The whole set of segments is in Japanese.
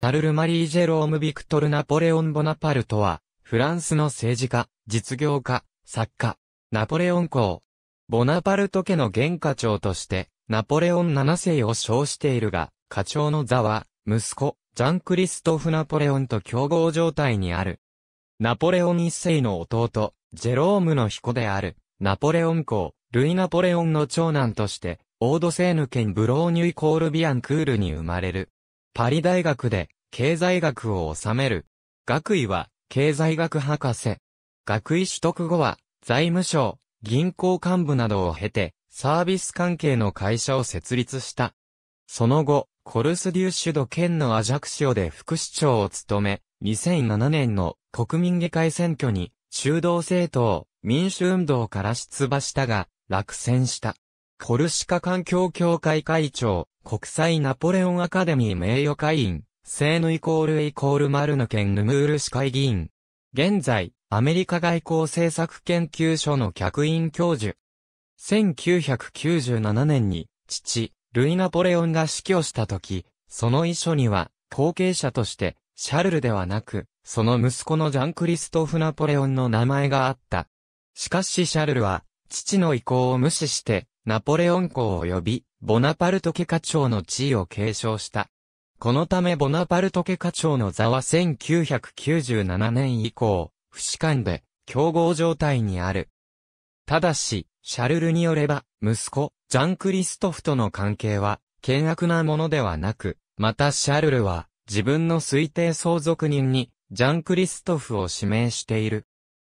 タルル・マリー・ジェローム・ビクトル・ナポレオン・ボナパルトは、フランスの政治家、実業家、作家、ナポレオン公。ボナパルト家の現家長として、ナポレオン7世を称しているが、家長の座は、息子、ジャン・クリストフ・ナポレオンと競合状態にある。ナポレオン一世の弟、ジェロームの彦である、ナポレオン公、ルイ・ナポレオンの長男として、オードセーヌ県ブローニュイ・コールビアンクールに生まれる。パリ大学で経済学を収める。学位は経済学博士。学位取得後は財務省、銀行幹部などを経てサービス関係の会社を設立した。その後、コルスデューシュド県のアジャクシオで副市長を務め、2007年の国民議会選挙に中道政党、民主運動から出馬したが、落選した。コルシカ環境協会会長、国際ナポレオンアカデミー名誉会員、セーヌイコールイコールマヌ・ケ県ヌムール市会議員。現在、アメリカ外交政策研究所の客員教授。1997年に、父、ルイ・ナポレオンが死去した時、その遺書には、後継者として、シャルルではなく、その息子のジャン・クリストフ・ナポレオンの名前があった。しかしシャルルは、父の意向を無視して、ナポレオン公を呼び、ボナパルト家課長の地位を継承した。このためボナパルト家課長の座は1997年以降、不死官で、競合状態にある。ただし、シャルルによれば、息子、ジャン・クリストフとの関係は、険悪なものではなく、またシャルルは、自分の推定相続人に、ジャン・クリストフを指名している。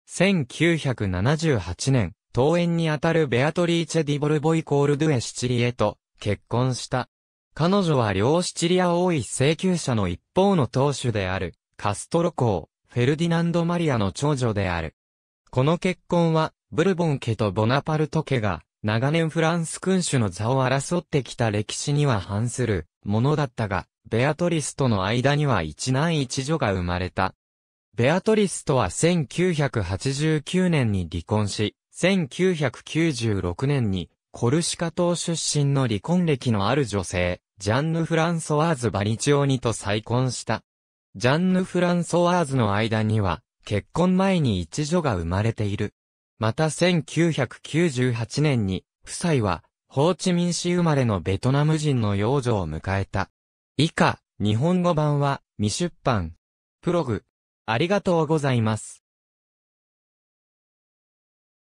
1978年、登園にあたるベアトリーチェ・ディボルボイコール・ドゥエ・シチリエと、結婚した。彼女は両シチリア王位請求者の一方の当主である、カストロ公、フェルディナンド・マリアの長女である。この結婚は、ブルボン家とボナパルト家が、長年フランス君主の座を争ってきた歴史には反するものだったが、ベアトリスとの間には一男一女が生まれた。ベアトリスとは1989年に離婚し、1996年にコルシカ島出身の離婚歴のある女性、ジャンヌ・フランソワーズ・バリチオニと再婚した。ジャンヌ・フランソワーズの間には、結婚前に一女が生まれている。また1998年に、夫妻は、ホーチミン市生まれのベトナム人の幼女を迎えた。以下、日本語版は、未出版。プログ。ありがとうございます。